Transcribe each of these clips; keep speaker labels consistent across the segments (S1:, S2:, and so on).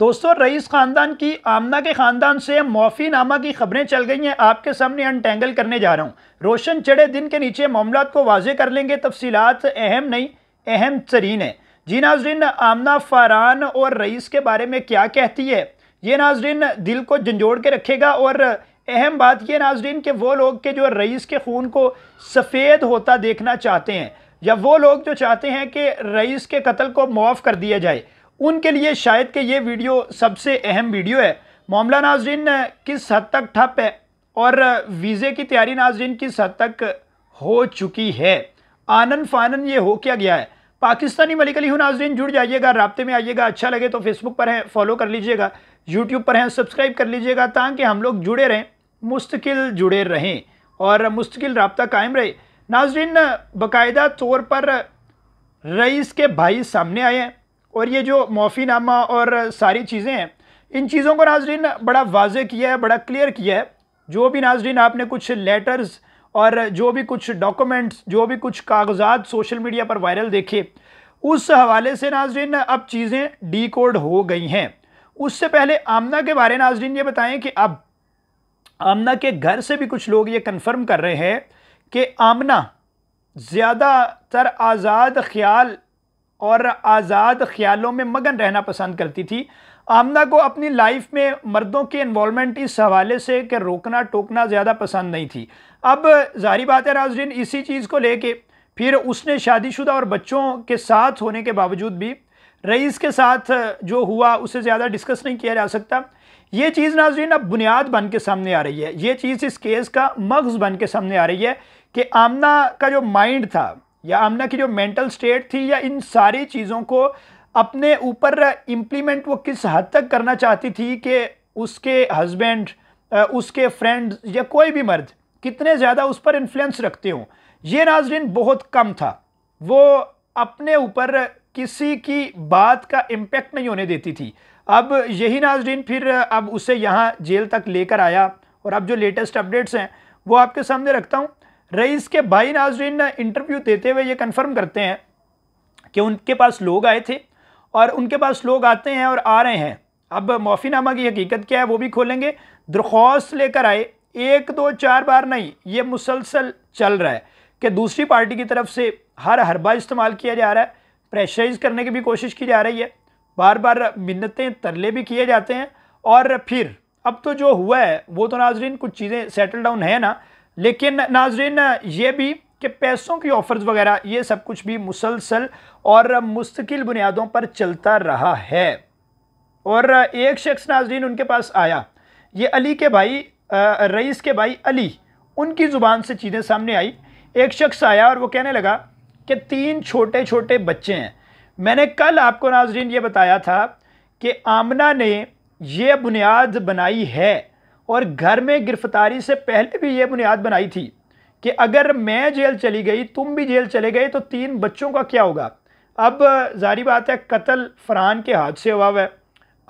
S1: दोस्तों रईस ख़ानदान की आमना के ख़ानदान से मौफी नामा की खबरें चल गई हैं आपके सामने अनटेंगल करने जा रहा हूँ रोशन चढ़े दिन के नीचे मामला को वाजे कर लेंगे तफसीत अहम नहीं अहम तरीन है जी नाजरीन आमना फारान और रईस के बारे में क्या कहती है ये नाजरीन दिल को झंझोड़ के रखेगा और अहम बात यह नाजरीन के वो लोग के जो रईस के खून को सफ़ेद होता देखना चाहते हैं या वो लोग जो चाहते हैं कि रईस के कत्ल को मुआफ़ कर दिया जाए उनके लिए शायद के ये वीडियो सबसे अहम वीडियो है मामला नाजरीन किस हद तक ठप है और वीज़े की तैयारी नाजरीन किस हद तक हो चुकी है आनंद फानन ये हो क्या गया है पाकिस्तानी मलिक अली नाजरीन जुड़ जाइएगा रबते में आइएगा अच्छा लगे तो फेसबुक पर हैं फॉलो कर लीजिएगा यूट्यूब पर हैं सब्सक्राइब कर लीजिएगा ताकि हम लोग जुड़े रहें मुस्तकिल जुड़े रहें और मुस्तकिल रबता कायम रहे नाजरीन बाकायदा तौर पर रईस के भाई सामने आए हैं और ये जो नामा और सारी चीज़ें हैं इन चीज़ों को नाजरीन बड़ा वाज किया है बड़ा क्लियर किया है जो भी नाजरीन आपने कुछ लेटर्स और जो भी कुछ डॉक्यूमेंट्स जो भी कुछ कागजात सोशल मीडिया पर वायरल देखे उस हवाले से नाजरीन अब चीज़ें डी कोड हो गई हैं उससे पहले आमना के बारे नाजरीन ये बताएं कि अब आमना के घर से भी कुछ लोग ये कन्फर्म कर रहे हैं कि आमना ज़्यादातर आज़ाद ख्याल और आज़ाद ख्यालों में मगन रहना पसंद करती थी आमना को अपनी लाइफ में मर्दों के इन्वॉलमेंट इस हवाले से कि रोकना टोकना ज़्यादा पसंद नहीं थी अब जारी बात है नाजरीन इसी चीज़ को लेके फिर उसने शादीशुदा और बच्चों के साथ होने के बावजूद भी रईस के साथ जो हुआ उसे ज़्यादा डिस्कस नहीं किया जा सकता ये चीज़ नाजरीन अब बुनियाद बन के सामने आ रही है ये चीज़ इस केस का मगज़ बन के सामने आ रही है कि आमना का जो माइंड था या आमना की जो मेंटल स्टेट थी या इन सारी चीज़ों को अपने ऊपर इम्प्लीमेंट वो किस हद तक करना चाहती थी कि उसके हस्बैंड उसके फ्रेंड या कोई भी मर्द कितने ज़्यादा उस पर इन्फ्लुएंस रखते हों ये नाजरीन बहुत कम था वो अपने ऊपर किसी की बात का इम्पेक्ट नहीं होने देती थी अब यही नाजरीन फिर अब उसे यहाँ जेल तक लेकर आया और अब जो लेटेस्ट अपडेट्स हैं वो आपके सामने रखता हूँ रईस के भाई नाजरीन इंटरव्यू देते हुए ये कन्फर्म करते हैं कि उनके पास लोग आए थे और उनके पास लोग आते हैं और आ रहे हैं अब माफ़ीनामा की हकीकत क्या है वो भी खोलेंगे दरख्वास्त लेकर आए एक दो चार बार नहीं ये मुसलसल चल रहा है कि दूसरी पार्टी की तरफ से हर हरबा इस्तेमाल किया जा रहा है प्रेशराइज करने की भी कोशिश की जा रही है बार बार मिन्नतें तरले भी किए जाते हैं और फिर अब तो जो हुआ है वो तो नाजरीन कुछ चीज़ें सेटल डाउन है ना लेकिन नाजरीन ये भी कि पैसों की ऑफ़र्स वगैरह ये सब कुछ भी मुसलसल और मुस्तकिल बुनियादों पर चलता रहा है और एक शख्स नाजरीन उनके पास आया ये अली के भाई रईस के भाई अली उनकी ज़ुबान से चीज़ें सामने आई एक शख्स आया और वो कहने लगा कि तीन छोटे छोटे बच्चे हैं मैंने कल आपको नाजरीन ये बताया था कि आमना ने यह बुनियाद बनाई है और घर में गिरफ्तारी से पहले भी ये बुनियाद बनाई थी कि अगर मैं जेल चली गई तुम भी जेल चले गए तो तीन बच्चों का क्या होगा अब जारी बात है कत्ल फरहान के हाथ से हुआ है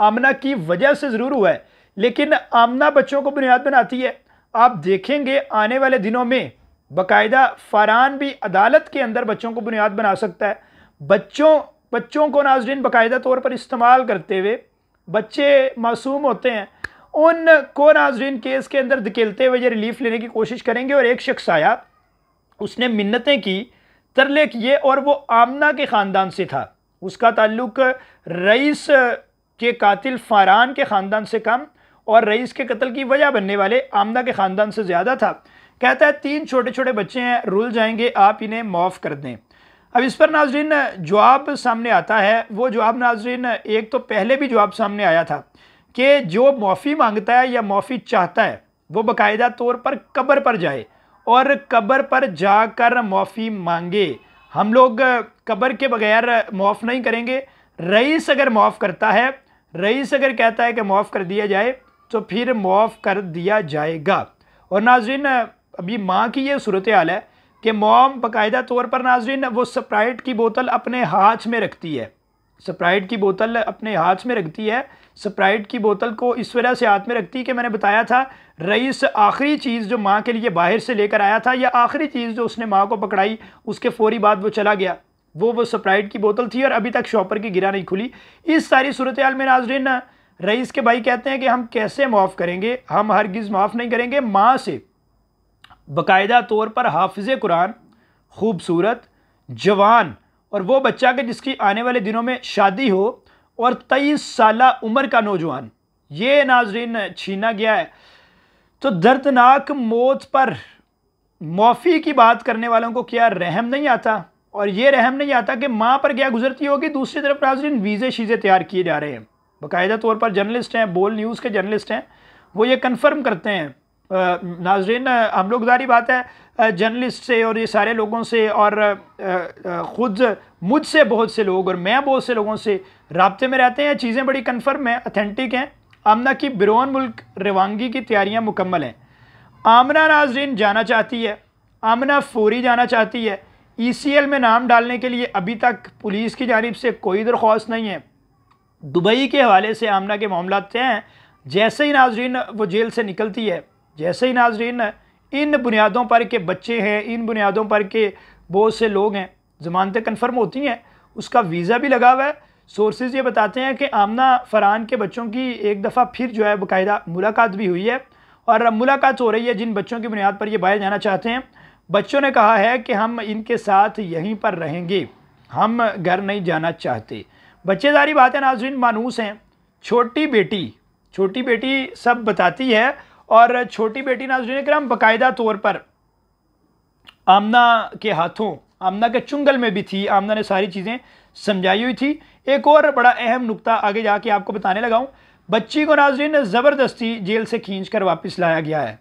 S1: आमना की वजह से ज़रूर हुआ है लेकिन आमना बच्चों को बुनियाद बनाती है आप देखेंगे आने वाले दिनों में बाकायदा फरहान भी अदालत के अंदर बच्चों को बुनियाद बना सकता है बच्चों बच्चों को नाजरीन बाकायदा तौर पर इस्तेमाल करते हुए बच्चे मासूम होते हैं उन को नाजरीन केस के अंदर धकेलते हुए ये रिलीफ लेने की कोशिश करेंगे और एक शख्स आया उसने मिन्नतें की तरले किए और वो आमना के ख़ानदान से था उसका ताल्लुक रईस के कातिल फारान के ख़ानदान से कम और रईस के कत्ल की वजह बनने वाले आमना के ख़ानदान से ज़्यादा था कहता है तीन छोटे छोटे बच्चे हैं रुल जाएंगे आप इन्हें माफ़ कर दें अब इस पर नाजरीन जवाब सामने आता है वो जवाब नाजरीन एक तो पहले भी जवाब सामने आया था कि जो माफ़ी मांगता है या माफ़ी चाहता है वो बाकायदा तौर पर कब्र पर जाए और कब्र पर जाकर माफ़ी मांगे हम लोग कब्र के बगैर माफ़ नहीं करेंगे रईस अगर माफ़ करता है रईस अगर कहता है कि माफ़ कर दिया जाए तो फिर माफ़ कर दिया जाएगा और नाजरीन अभी माँ की ये सूरत हाल है कि मोम बाकायदा तौर पर नाजरीन वो स्प्राइट की बोतल अपने हाथ में रखती है स्प्राइट की बोतल अपने हाथ में रखती है स्प्राइट की बोतल को इस वजह से हाथ में रखती कि मैंने बताया था रईस आखिरी चीज़ जो माँ के लिए बाहर से लेकर आया था या आखिरी चीज़ जो उसने माँ को पकड़ाई उसके फ़ौरी बाद वो चला गया वो वो स्प्राइट की बोतल थी और अभी तक शॉपर की गिरा नहीं खुली इस सारी सूरत हाल में नाजरीन रईस के भाई कहते हैं कि हम कैसे माफ़ करेंगे हम हरगिज़ माफ़ नहीं करेंगे माँ से बाकायदा तौर पर हाफिज़ कुरान खूबसूरत जवान और वो बच्चा के जिसकी आने वाले दिनों में शादी हो और तेईस साल उम्र का नौजवान ये नाजरीन छीना गया है तो दर्दनाक मौत पर मौफी की बात करने वालों को क्या रहम नहीं आता और ये रहम नहीं आता कि माँ पर क्या गुजरती होगी दूसरी तरफ नाजरीन वीज़े शीज़े तैयार किए जा रहे हैं बाकायदा तौर पर जर्नलिस्ट हैं बोल न्यूज़ के जर्नलिस्ट हैं वो ये कन्फर्म करते हैं नाजरीन हम लोग जारी बात है जर्नलिस्ट से और ये सारे लोगों से और ख़ुद मुझसे बहुत से लोग और मैं बहुत से लोगों से रबते में रहते हैं चीज़ें बड़ी कन्फर्म हैं अथेंटिक हैं आमना की बिरोन मुल्क रवानगी की तैयारियाँ मुकम्मल हैं आमना नाजरीन जाना चाहती है आमना फोरी जाना चाहती है ई सी एल में नाम डालने के लिए अभी तक पुलिस की जानब से कोई दरख्वास्त नहीं है दुबई के हवाले से आमना के मामला तय हैं जैसे ही नाजरीन वो जेल से निकलती है जैसे ही नाजरीन इन बुनियादों पर के बच्चे हैं इन बुनियादों पर के बहुत से लोग हैं ज़मानतें कन्फर्म होती हैं उसका वीज़ा भी लगा हुआ है सोर्सेज ये बताते हैं कि आमना फरहान के बच्चों की एक दफ़ा फिर जो है बाकायदा मुलाकात भी हुई है और मुलाकात हो रही है जिन बच्चों की बुनियाद पर ये बाहर जाना चाहते हैं बच्चों ने कहा है कि हम इनके साथ यहीं पर रहेंगे हम घर नहीं जाना चाहते बच्चे सारी बातें नाजरीन मानूस हैं छोटी बेटी छोटी बेटी सब बताती है और छोटी बेटी नाजरीन हम बाकायदा तौर पर आमना के हाथों आमना के चुंगल में भी थी आमना ने सारी चीज़ें समझाई हुई थी एक और बड़ा अहम नुकता आगे जाके आपको बताने लगा हूँ बच्ची को नाजरीन ज़बरदस्ती जेल से खींच कर वापस लाया गया है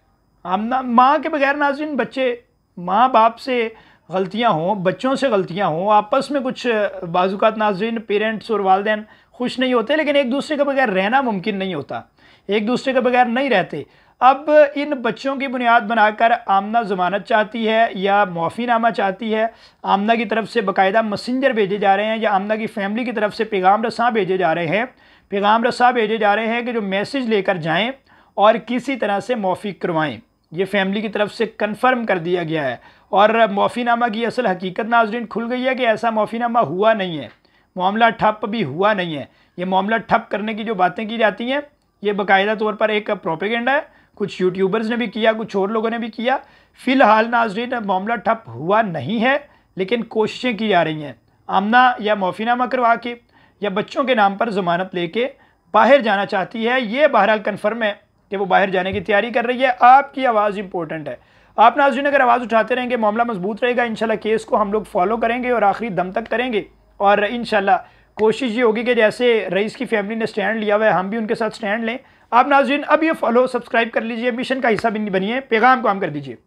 S1: आमना माँ के बगैर नाजरीन बच्चे माँ बाप से गलतियाँ हों बच्चों से गलतियाँ हों आपस में कुछ बाजूकात नाजरीन पेरेंट्स और वालदेन खुश नहीं होते लेकिन एक दूसरे के बगैर रहना मुमकिन नहीं होता एक दूसरे के बगैर नहीं रहते अब इन बच्चों की बुनियाद बनाकर आमना ज़मानत चाहती है या मुआफ़ीनामा चाहती है आमना की तरफ से बाकायदा मसेंजर भेजे जा रहे हैं या आमना की फैमिली की तरफ से पैगाम रसा भेजे जा रहे हैं पैगाम रसा भेजे जा रहे हैं कि जो मैसेज लेकर जाएं और किसी तरह से मुआफ़ी करवाएं ये फैमिली की तरफ से कन्फर्म कर दिया गया है और मुआफ़ीनामा की असल हकीकत नाजरीन खुल गई है कि ऐसा मुआफ़ीनामा हुआ नहीं है मामला ठप भी हुआ नहीं है ये मामला ठप करने की जो बातें की जाती हैं ये बाकायदा तौर पर एक प्रोपेगेंडा है कुछ यूट्यूबर्स ने भी किया कुछ और लोगों ने भी किया फ़िलहाल नाजरीन मामला ठप हुआ नहीं है लेकिन कोशिशें की जा रही हैं आमना या मोफीनामा करवा के या बच्चों के नाम पर ज़मानत लेके बाहर जाना चाहती है ये बहरहाल कन्फर्म है कि वो बाहर जाने की तैयारी कर रही है आपकी आवाज़ इंपॉर्टेंट है आप नाजरीन अगर आवाज़ उठाते रहेंगे मामला मजबूत रहेगा इन केस को हम लोग फॉलो करेंगे और आखिरी दम तक करेंगे और इन कोशिश ये होगी कि जैसे रईस की फैमिली ने स्टैंड लिया हुआ है हम भी उनके साथ स्टैंड लें आप नाजिन अब ये फॉलो सब्सक्राइब कर लीजिए मिशन का हिस्सा भी बनिए पैगाम को आम कर दीजिए